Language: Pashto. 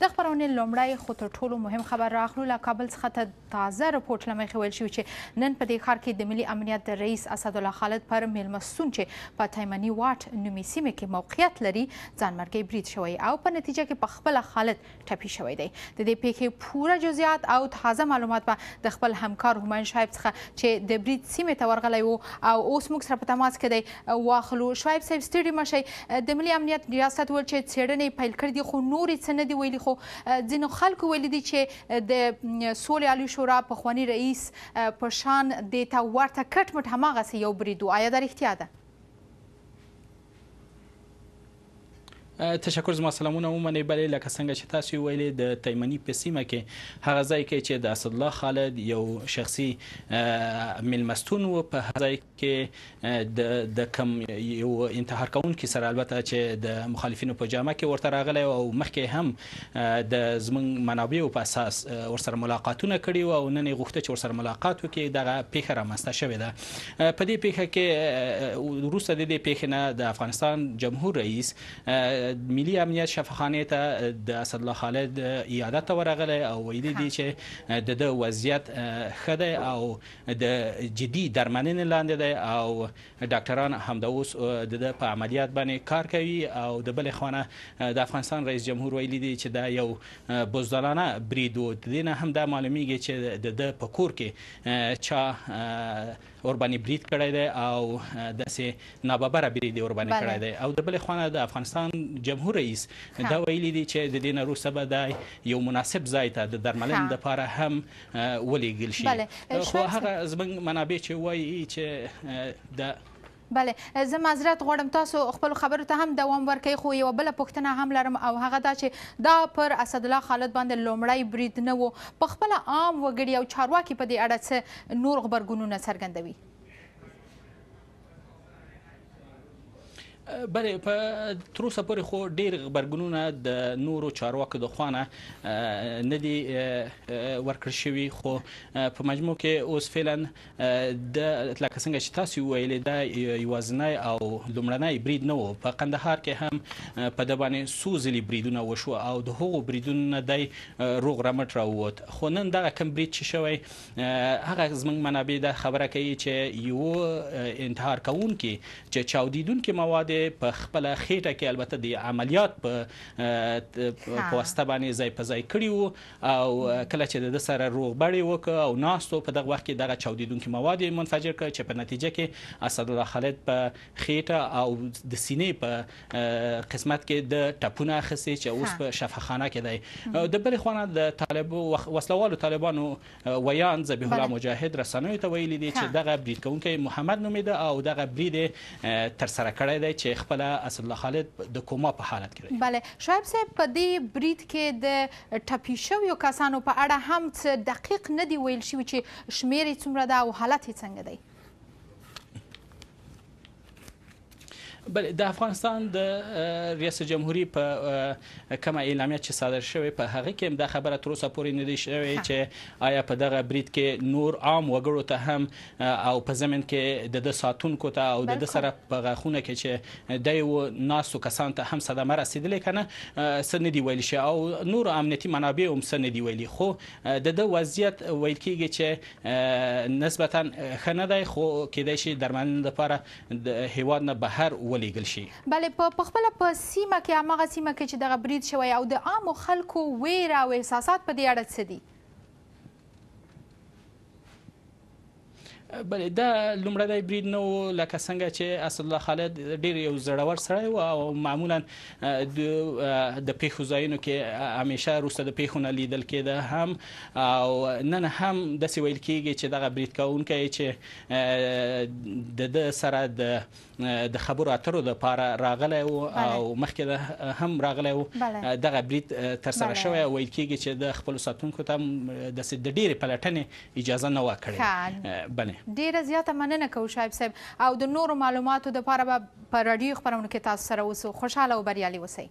د خبرونې لومړی خو تر ټولو مهم خبر راغلو له کابل څخه تازه رپورت لمې ویل شوی چې نن په دې ښار کې د ملي امنیت د رئیس اسد الله خالد پر میلمستون چې په تایمني واټ نومي سیمه کې موقعیت لري ځانمرګي برید شوی او په نتیجه کې په خپل خالد ټپي شوی دی د دې پیښې پوره جزئیات او تازه معلومات به د خپل همکار همایون شایب څخه چې د برید سیمه ته ورغلی وو او اوس موږ سره په تماس کې دی واخلو شایب صاحب ستړي مشي د ملي امنیت ریاست ول چې څېړنې پیل کړې دي خو نورې څه نه دي ویلي خو خو ځینو خلکو ویل دي چې د سولې علي شورا په خوانی رئیس په شان د تا ورته کټ مټ هماغه یو بریدو آیا دا رښتیا ده تشکر زما سلامونه ومني بلې لکه څنګه چې تاسو ویلې د تیمنی په سیمه کې هغه ځای کې چې د اسد الله خالد یو شخصي ملمستون و په هغه ځای کې د د کم یو انتحار کوونکي سره البته چې د مخالفینو په جامه کې ورته راغلی او مخکې هم د زمون منابعو په اساس ورسره ملاقاتونه کړي او نن یې غوښته چې ورسره ملاقات وکړي دغه پیښه رامنځته شوې ده په دې پیښه کې روسه د دې پیښه نه د افغانستان جمهور رئیس ملي امنیت شفاخانه ته د اسد الله خالد عیادت ته ورغلی او ویلي دي چې د د وضعیت خده او د جدي درمنن لاندې دی او ډاکټران هم د اوس د په عملیات باندې کار کوي او د بل خوانه د افغانستان رئیس جمهور ویلي دي چې دا یو بوزدلانه برید و د دې نه هم دا معلومیږي چې د په کور کې چا اور باندې بریټ کړی دی او داسې ناببره بری دی اور باندې کړی دی او د بل خوانه د افغانستان جمهور رئیس دا ویلي دی چې د دین روسه به دا یو مناسب ځای ته د درملنې لپاره هم ولېږل شي خو هغه زمنګ منابع چې وایي چې د بله زه معذرت غواړم تاسو خپل خبرو ته هم دوام ورکړئ خو یو بل پوښتنه هم لرم او هغه دا چې دا پر اسد الله خالد باندې لومړی برید نه وو په خپل عام وګړي او چارواکي په دې اړه څه نور خبرګونونه څرګندوي بلې په تر اوسه پورې خو ډېر خبرګونونه د نورو چارواکو د خوانه ندي ورکړ شوی خو په مجموع کې اوس فعلا د لکه څنګه چې تاسو ویلې دا یوازنی او لومړنی بریډ نه و په قندهار کې هم په د باندې سوزلي بریډونه وشو او د هغو بریډونو د روغ رمټ راووت خو نن دا کم بریډ چې شوی هغه زمنګ منابع د خبره کوي چې یو انتحار کوونکی چې چاودیدونکو مواد په خپل خېټه کې البته د عملیات په په واسطه باندې ځای په ځای کړی وو او کله چې د سره روغبړی وکړ او ناستو په دغه وخت کې دغه چاودیدونکو مواد منفجر کړ چې په نتیجه کې اسد الله خالد په خېټه او د سینې په قسمت کې د ټپونه خسي چې اوس په شفاخانه کې دی د بل خوانه د طالبو وسلوالو طالبانو ویان ذبیح الله مجاهد رسنوي ته ویلي دي چې دغه بریډ کوونکی محمد نومیده او دغه بریډ تر سره کړی دی چې چې خپل اصل الله خالد د کوما په حالت کې بله شعیب صاحب په دې بریټ کې د ټپي شویو کسانو په اړه هم څه دقیق نه دی ویل شوی چې شمیرې څومره ده او حالت یې څنګه دی بل د افغانستان د ریاست جمهوریت په کما اعلامیه چې صادر شوې په هغه کې هم دا خبره تر اوسه پورې نه دی شوې چې آیا په دغه بریټ کې نور عام وګړو ته هم او په زمين کې د د ساتونکو ته او د سره په غاخونه کې چې د یو ناسو کسان ته هم صدمه رسیدلې کنه سن دی ویل شي او نور امنیتي منابع هم سن دی ویلي خو د د وضعیت ویل کېږي چې نسبتا خنه دی خو کېدای شي درملنه لپاره د هیواد نه بهر ولېګل شي بلې په پخپل په سیمه کې هغه سیمه کې چې دغه برید شوی او د عامو خلکو ویره او احساسات په دې اړه څه دي بلې دا لومړی بریډ نو لکه څنګه چې اسد الله خالد ډیر یو زړور سړی و او معمولا د پیښو ځایونو کې همیشه روسته د پیښو نه لیدل کېده هم او نن هم د سی ویل کېږي چې دغه بریډ کونکي چې د د سره د د خبرو اترو لپاره راغلی او مخکې هم راغلی و دغه بریډ تر سره شوی ویل کېږي چې د خپل ساتونکو ته د ډیره پلټنې اجازه نه ورکړي بله ډیره زیاته مننه کوم شایب صاحب او د نورو معلوماتو لپاره به په راډیو خبرونه کې تاسو سره اوسو خوشاله او بریالي اوسئ